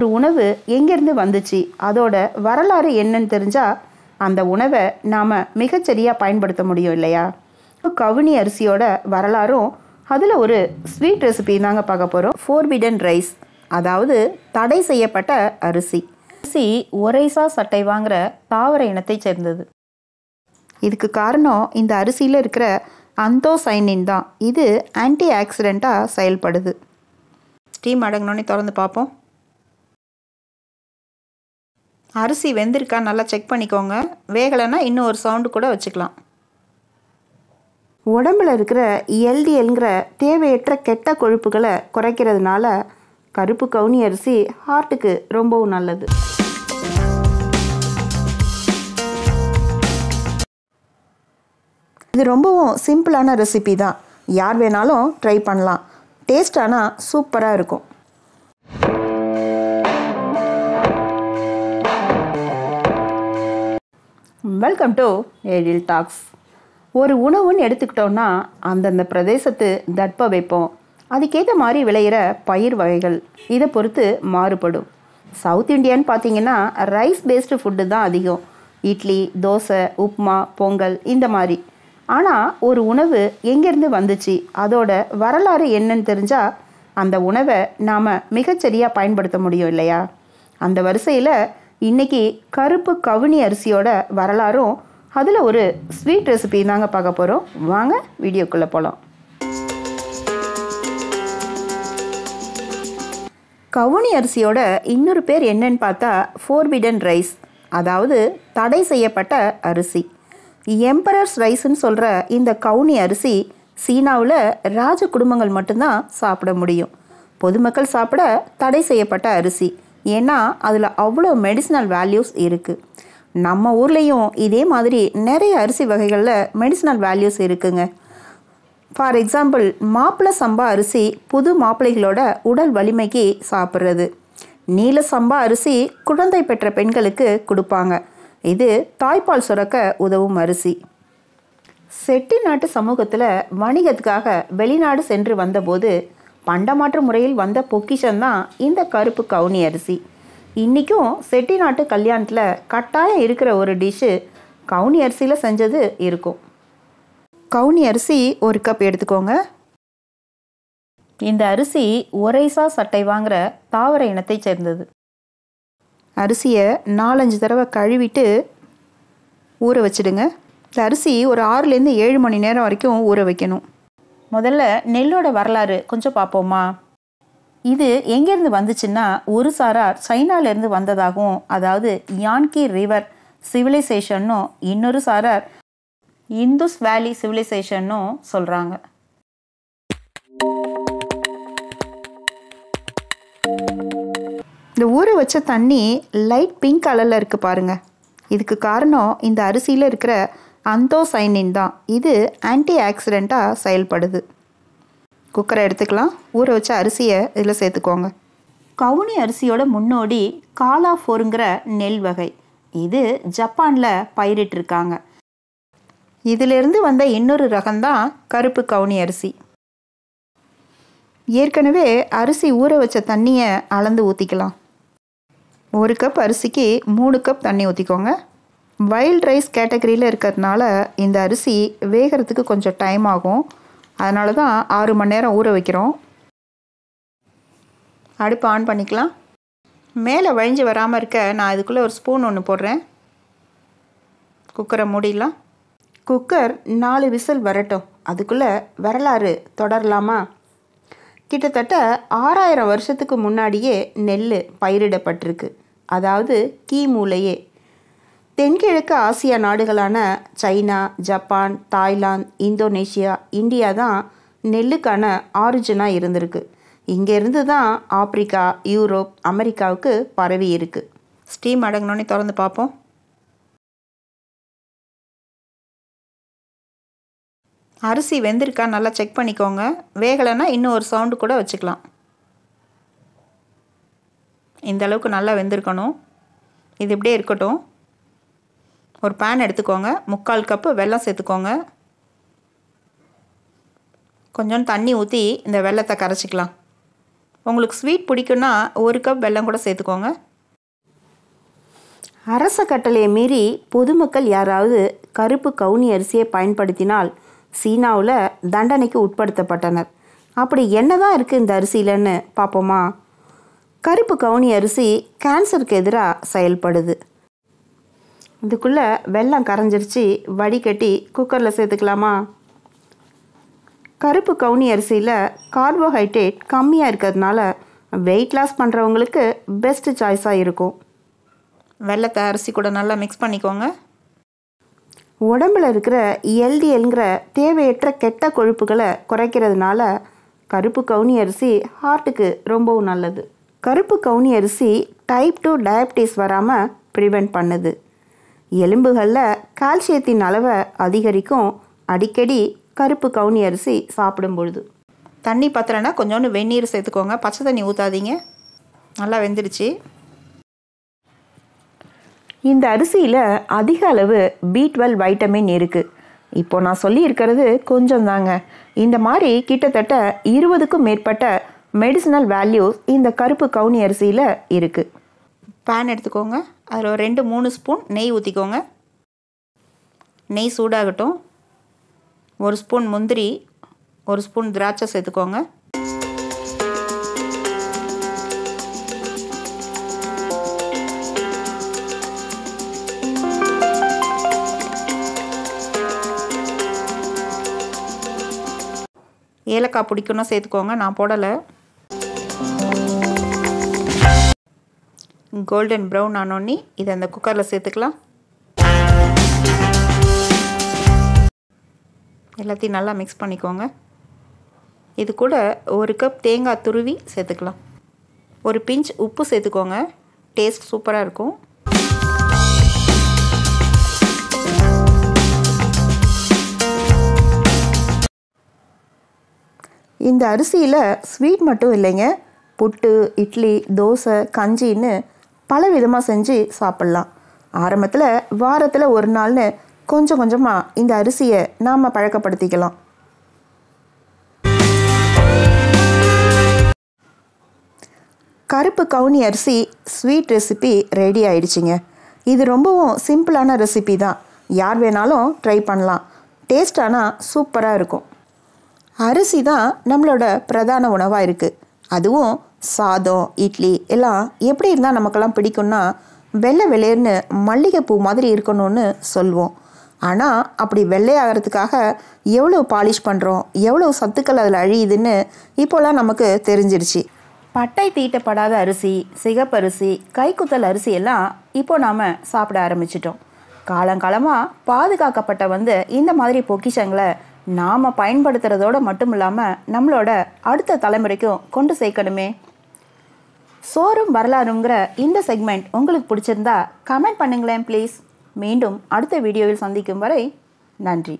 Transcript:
ஒரு உணவு எங்கேருந்து வந்துச்சு அதோட வரலாறு என்னன்னு தெரிஞ்சால் அந்த உணவை நாம் மிகச்சரியாக பயன்படுத்த முடியும் இல்லையா கவுனி அரிசியோட வரலாறும் அதில் ஒரு ஸ்வீட் ரெசிபி தாங்க பார்க்க போகிறோம் ஃபோர்பிடன் ரைஸ் அதாவது தடை செய்யப்பட்ட அரிசி அரிசி ஒரைசா சட்டை வாங்குகிற தாவர இனத்தை சேர்ந்தது இதுக்கு காரணம் இந்த அரிசியில் இருக்கிற அந்தோசைனின் தான் இது ஆன்டி ஆக்சிடெண்ட்டாக செயல்படுது ஸ்டீம் அடங்கினோடனே திறந்து பார்ப்போம் அரிசி வெந்திருக்கா நல்லா செக் பண்ணிக்கோங்க வேகலைன்னா இன்னும் ஒரு சவுண்டு கூட வச்சுக்கலாம் உடம்பில் இருக்கிற எல்டிஎல்ங்கிற தேவையற்ற கெட்ட கொழுப்புகளை குறைக்கிறதுனால கருப்பு கவுனி அரிசி ஹார்ட்டுக்கு ரொம்பவும் நல்லது இது ரொம்பவும் சிம்பிளான ரெசிபி தான் யார் வேணாலும் ட்ரை பண்ணலாம் டேஸ்ட் ஆனால் சூப்பராக இருக்கும் வெல்கம் டு ஏழில் டாக்ஸ் ஒரு உணவுன்னு எடுத்துக்கிட்டோம்னா அந்தந்த பிரதேசத்து தட்ப வைப்போம் அதுக்கேற்ற மாதிரி விளையிற பயிர் வகைகள் இதை பொறுத்து மாறுபடும் சவுத் இந்தியான்னு பார்த்தீங்கன்னா ரைஸ் பேஸ்டு ஃபுட்டு தான் அதிகம் இட்லி தோசை உப்மா பொங்கல் இந்த மாதிரி ஆனால் ஒரு உணவு எங்கேருந்து வந்துச்சு அதோட வரலாறு என்னன்னு தெரிஞ்சால் அந்த உணவை நாம் மிகச்சரியாக பயன்படுத்த முடியும் இல்லையா அந்த வரிசையில் இன்றைக்கி கருப்பு கவுனி அரிசியோட வரலாறும் அதில் ஒரு ஸ்வீட் ரெசிபி தாங்க பார்க்க போகிறோம் வாங்க வீடியோக்குள்ளே போகலாம் கவுனி அரிசியோட இன்னொரு பேர் என்னன்னு பார்த்தா ஃபோர்பிடன் ரைஸ் அதாவது தடை செய்யப்பட்ட அரிசி எம்பரர்ஸ் ரைஸ்ன்னு சொல்கிற இந்த கவுனி அரிசி சீனாவில் ராஜ குடும்பங்கள் மட்டும்தான் சாப்பிட முடியும் பொதுமக்கள் சாப்பிட தடை செய்யப்பட்ட அரிசி ஏன்னா அதில் அவ்வளோ மெடிசினல் வேல்யூஸ் இருக்குது நம்ம ஊர்லேயும் இதே மாதிரி நிறைய அரிசி வகைகளில் மெடிசினல் வேல்யூஸ் இருக்குங்க ஃபார் எக்ஸாம்பிள் மாப்பிள்ளை சம்பா அரிசி புது மாப்பிள்ளைகளோட உடல் வலிமைக்கு சாப்பிட்றது நீல சம்பா அரிசி குழந்தை பெற்ற பெண்களுக்கு கொடுப்பாங்க இது தாய்ப்பால் சுரக்க உதவும் அரிசி செட்டிநாட்டு சமூகத்தில் வணிகத்துக்காக வெளிநாடு சென்று வந்தபோது பண்டமாற்று முறையில் வந்த பொக்கிஷந்தான் இந்த கருப்பு கவுனி அரிசி இன்றைக்கும் செட்டிநாட்டு கல்யாணத்தில் கட்டாயம் இருக்கிற ஒரு டிஷ்ஷு கவுனி அரிசியில் செஞ்சது இருக்கும் கவுனி அரிசி ஒரு கப் எடுத்துக்கோங்க இந்த அரிசி ஒரைசா சட்டை வாங்குகிற தாவர இனத்தை சேர்ந்தது அரிசியை நாலஞ்சு தடவை கழுவிட்டு ஊற வச்சிடுங்க இந்த அரிசி ஒரு ஆறுலேருந்து ஏழு மணி நேரம் வரைக்கும் ஊற வைக்கணும் முதல்ல நெல்லோட வரலாறு கொஞ்சம் பார்ப்போமா இது எங்கேருந்து வந்துச்சுன்னா ஒரு சாரார் சைனாலேருந்து வந்ததாகவும் அதாவது யான்கி ரிவர் சிவிலைசேஷன்னும் இன்னொரு சாரார் இந்துஸ் வேலி சிவிலைசேஷன்னும் சொல்கிறாங்க இந்த ஊற வச்ச தண்ணி லைட் பிங்க் கலரில் இருக்குது பாருங்கள் இதுக்கு காரணம் இந்த அரிசியில் இருக்கிற அந்தோசைனின் தான் இது ஆன்டி ஆக்சிடெண்ட்டாக செயல்படுது குக்கரை எடுத்துக்கலாம் ஊற வச்ச அரிசியை இதில் சேர்த்துக்கோங்க கவுனி அரிசியோட முன்னோடி காலா ஃபோருங்கிற நெல் வகை இது ஜப்பானில் பயிரிட்டிருக்காங்க இதிலிருந்து வந்த இன்னொரு ரகம்தான் கருப்பு கவுனி அரிசி ஏற்கனவே அரிசி ஊற வச்ச தண்ணியை அளந்து ஊற்றிக்கலாம் ஒரு கப் அரிசிக்கு மூணு கப் தண்ணி ஊற்றிக்கோங்க வைல்ட் ரைஸ் கேட்டகரியில் இருக்கிறதுனால இந்த அரிசி வேகிறதுக்கு கொஞ்சம் டைம் ஆகும் அதனால தான் ஆறு மணி நேரம் ஊற வைக்கிறோம் அடுப்பு ஆன் பண்ணிக்கலாம் மேலே வழிஞ்சு வராமல் இருக்க நான் இதுக்குள்ளே ஒரு ஸ்பூன் ஒன்று போடுறேன் குக்கரை மூடிடலாம் குக்கர் நாலு விசில் வரட்டும் அதுக்குள்ளே வரலாறு தொடரலாமா கிட்டத்தட்ட ஆறாயிரம் வருஷத்துக்கு முன்னாடியே நெல் பயிரிடப்பட்டிருக்கு அதாவது கீமூலையே தென்கிழக்கு ஆசியா நாடுகளான China Japan Thailand Indonesia India தான் நெல்லுக்கான ஆரிஜினாக இருந்திருக்கு இங்கேருந்து தான் ஆப்பிரிக்கா யூரோப் அமெரிக்காவுக்கு பரவி இருக்குது ஸ்டீம் அடங்கினோன்னே திறந்து பார்ப்போம் அரிசி வெந்திருக்கா நல்லா செக் பண்ணிக்கோங்க வேகலைன்னா இன்னும் ஒரு சவுண்டு கூட வச்சுக்கலாம் இந்தளவுக்கு நல்லா வெந்திருக்கணும் இது இப்படியே இருக்கட்டும் ஒரு பேன் எடுத்துக்கோங்க முக்கால் கப்பு வெல்லம் சேர்த்துக்கோங்க கொஞ்சம் தண்ணி ஊற்றி இந்த வெள்ளத்தை கரைச்சிக்கலாம் உங்களுக்கு ஸ்வீட் பிடிக்குன்னா ஒரு கப் வெல்லம் கூட சேர்த்துக்கோங்க அரச கட்டளையை மீறி பொதுமக்கள் யாராவது கருப்பு கவுனி அரிசியை பயன்படுத்தினால் சீனாவில் தண்டனைக்கு உட்படுத்தப்பட்டனர் அப்படி என்ன தான் இருக்குது இந்த அரிசியிலன்னு பார்ப்போமா கருப்பு கவுனி அரிசி கேன்சருக்கு எதிராக செயல்படுது இதுக்குள்ளே வெள்ளம் கரைஞ்சிருச்சு வடிகட்டி குக்கரில் சேர்த்துக்கலாமா கருப்பு கவுனி அரிசியில் கார்போஹைட்ரேட் கம்மியாக இருக்கிறதுனால வெயிட் லாஸ் பண்ணுறவங்களுக்கு பெஸ்ட்டு சாய்ஸாக இருக்கும் வெள்ளத்தை அரிசி கூட நல்லா மிக்ஸ் பண்ணிக்கோங்க உடம்பில் இருக்கிற எல்டிஎல்ங்கிற தேவையற்ற கெட்ட கொழுப்புகளை குறைக்கிறதுனால கருப்பு கவுனி அரிசி ஹார்ட்டுக்கு ரொம்பவும் நல்லது கருப்பு கவுனி அரிசி டைப் டூ டயபிட்டிஸ் வராமல் ப்ரிவெண்ட் பண்ணுது எலும்புகளில் கால்சியத்தின் அளவை அதிகரிக்கும் அடிக்கடி கருப்பு கவுனி அரிசி சாப்பிடும் பொழுது தண்ணி பத்தலைன்னா கொஞ்சோண்டு வெந்நீர் சேர்த்துக்கோங்க பச்சை தண்ணி ஊற்றாதீங்க நல்லா வெந்துடுச்சு இந்த அரிசியில் அதிக அளவு பி டுவெல் வைட்டமின் இருக்குது இப்போ நான் சொல்லியிருக்கிறது கொஞ்சம் தாங்க இந்த மாதிரி கிட்டத்தட்ட இருபதுக்கும் மேற்பட்ட மெடிசினல் வேல்யூஸ் இந்த கருப்பு கவுனி அரிசியில் இருக்குது பேன் எடுத்துக்கோங்க அதில் ஒரு ரெண்டு மூணு ஸ்பூன் நெய் ஊற்றிக்கோங்க நெய் சூடாகட்டும் ஒரு ஸ்பூன் முந்திரி ஒரு ஸ்பூன் திராட்சை சேர்த்துக்கோங்க ஏலக்காய் பிடிக்கணும் சேர்த்துக்கோங்க நான் போடலை கோல்டன் ப்ரௌன் ஆனோன்னே இதை அந்த குக்கரில் சேர்த்துக்கலாம் எல்லாத்தையும் நல்லா மிக்ஸ் பண்ணிக்கோங்க இது கூட ஒரு கப் தேங்காய் துருவி சேர்த்துக்கலாம் ஒரு பிஞ்ச் உப்பு சேர்த்துக்கோங்க டேஸ்ட் சூப்பராக இருக்கும் இந்த அரிசியில் ஸ்வீட் மட்டும் இல்லைங்க புட்டு இட்லி தோசை கஞ்சின்னு பல விதமாக செஞ்சு சாப்பிட்லாம் ஆரம்பத்தில் வாரத்தில் ஒரு நாள்னு கொஞ்சம் கொஞ்சமாக இந்த அரிசியை நாம் பழக்கப்படுத்திக்கலாம் கருப்பு கவுனி அரிசி ஸ்வீட் ரெசிபி ரெடி ஆயிடுச்சுங்க இது ரொம்பவும் சிம்பிளான ரெசிபி தான் யார் வேணாலும் ட்ரை பண்ணலாம் டேஸ்ட் ஆனால் சூப்பராக இருக்கும் அரிசி தான் நம்மளோட பிரதான உணவாக இருக்குது அதுவும் சாதம் இட்லி எல்லாம் எப்படி இருந்தால் நமக்கெல்லாம் பிடிக்கும்னா வெள்ளை வெள்ளையர்னு மல்லிகைப்பூ மாதிரி இருக்கணும்னு சொல்லுவோம் ஆனால் அப்படி வெள்ளையாகிறதுக்காக எவ்வளோ பாலிஷ் பண்ணுறோம் எவ்வளோ சத்துக்கள் அதில் அழியுதுன்னு இப்போல்லாம் நமக்கு தெரிஞ்சிருச்சு பட்டை தீட்டப்படாத அரிசி சிகப்பரிசி கைக்குத்தல் அரிசி எல்லாம் இப்போ நாம் சாப்பிட ஆரம்பிச்சிட்டோம் காலங்காலமாக பாதுகாக்கப்பட்ட வந்து இந்த மாதிரி பொக்கிஷங்களை நாம் பயன்படுத்துகிறதோடு மட்டும் இல்லாமல் நம்மளோட அடுத்த தலைமுறைக்கும் கொண்டு சேர்க்கணுமே சோறும் வரலாறுங்கிற இந்த செக்மெண்ட் உங்களுக்கு பிடிச்சிருந்தா கமெண்ட் பண்ணுங்களேன் ப்ளீஸ் மீண்டும் அடுத்த வீடியோவில் சந்திக்கும் வரை நன்றி